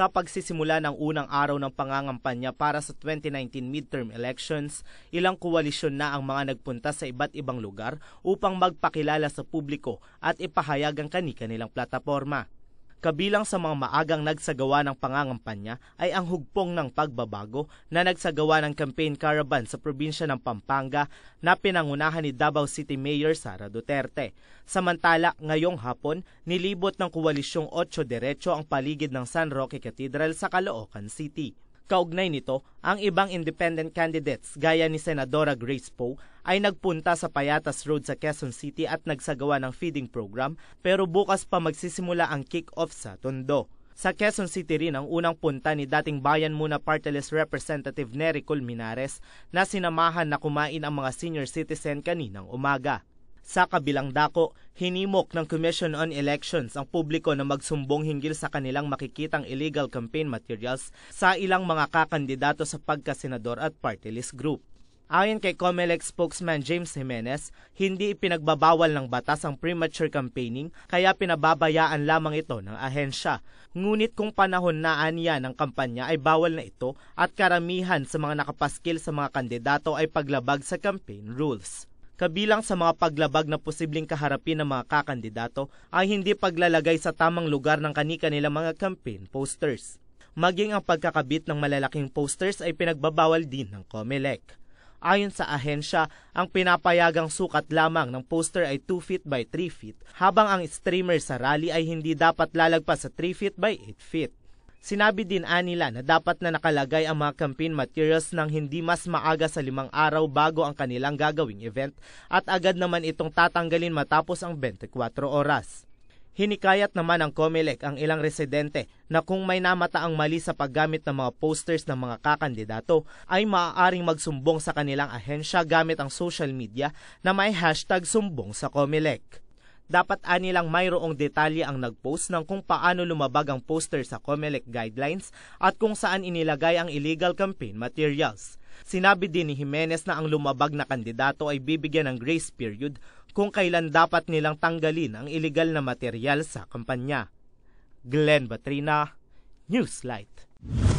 sa pagsisimula ng unang araw ng pangangampanya para sa 2019 midterm elections, ilang koalisyon na ang mga nagpunta sa iba't ibang lugar upang magpakilala sa publiko at ipahayag ang kani-kanilang plataforma. Kabilang sa mga maagang nagsagawa ng pangangampanya ay ang hugpong ng pagbabago na nagsagawa ng campaign caravan sa probinsya ng Pampanga na pinangunahan ni Davao City Mayor Sara Duterte. Samantala, ngayong hapon, nilibot ng koalisyong 8 Derecho ang paligid ng San Roque Cathedral sa Caloocan City. Kaugnay nito, ang ibang independent candidates gaya ni Senadora Grace Poe ay nagpunta sa Payatas Road sa Quezon City at nagsagawa ng feeding program pero bukas pa magsisimula ang kick-off sa Tondo. Sa Quezon City rin ang unang punta ni dating Bayan Muna Partilist Representative Nery Colminares na sinamahan na kumain ang mga senior citizen kaninang umaga. Sa kabilang dako, hinimok ng Commission on Elections ang publiko na magsumbong hinggil sa kanilang makikitang illegal campaign materials sa ilang mga kakandidato sa pagkasenador at party list group. Ayon kay COMELEC spokesman James Jimenez, hindi ipinagbabawal ng batas ang premature campaigning kaya pinababayaan lamang ito ng ahensya. Ngunit kung panahon na aniya ng kampanya ay bawal na ito at karamihan sa mga nakapaskil sa mga kandidato ay paglabag sa campaign rules kabilang sa mga paglabag na posibleng kaharapin ng mga kakandidato ay hindi paglalagay sa tamang lugar ng kanika nila mga campaign posters. Maging ang pagkakabit ng malalaking posters ay pinagbabawal din ng COMELEC. Ayon sa ahensya, ang pinapayagang sukat lamang ng poster ay 2 feet by 3 feet, habang ang streamer sa rally ay hindi dapat lalagpas sa 3 feet by 8 feet. Sinabi din anila na dapat na nakalagay ang mga campaign materials ng hindi mas maaga sa limang araw bago ang kanilang gagawing event at agad naman itong tatanggalin matapos ang 24 oras. Hinikayat naman ng COMELEC ang ilang residente na kung may namataang mali sa paggamit ng mga posters ng mga kakandidato ay maaaring magsumbong sa kanilang ahensya gamit ang social media na may hashtag sumbong sa COMELEC dapat ani lang mayroong detalye ang nagpost ng kung paano lumabag ang poster sa COMELEC guidelines at kung saan inilagay ang illegal campaign materials. Sinabi din ni Jimenez na ang lumabag na kandidato ay bibigyan ng grace period kung kailan dapat nilang tanggalin ang illegal na material sa kampanya. Glenn Batrina, Newslight.